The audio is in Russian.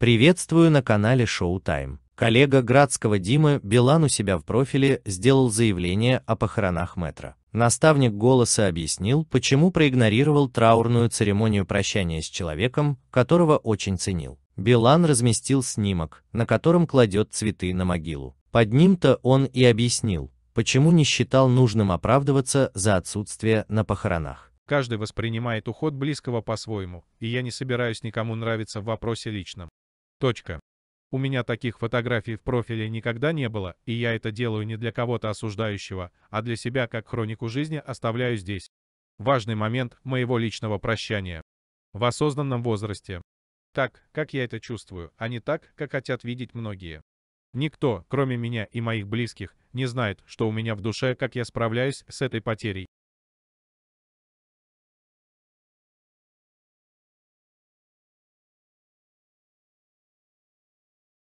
Приветствую на канале Шоу Тайм. Коллега Градского Дима Билан у себя в профиле сделал заявление о похоронах метра. Наставник голоса объяснил, почему проигнорировал траурную церемонию прощания с человеком, которого очень ценил. Билан разместил снимок, на котором кладет цветы на могилу. Под ним-то он и объяснил, почему не считал нужным оправдываться за отсутствие на похоронах. Каждый воспринимает уход близкого по-своему, и я не собираюсь никому нравиться в вопросе личном. Точка. У меня таких фотографий в профиле никогда не было, и я это делаю не для кого-то осуждающего, а для себя как хронику жизни оставляю здесь. Важный момент моего личного прощания. В осознанном возрасте. Так, как я это чувствую, а не так, как хотят видеть многие. Никто, кроме меня и моих близких, не знает, что у меня в душе, как я справляюсь с этой потерей.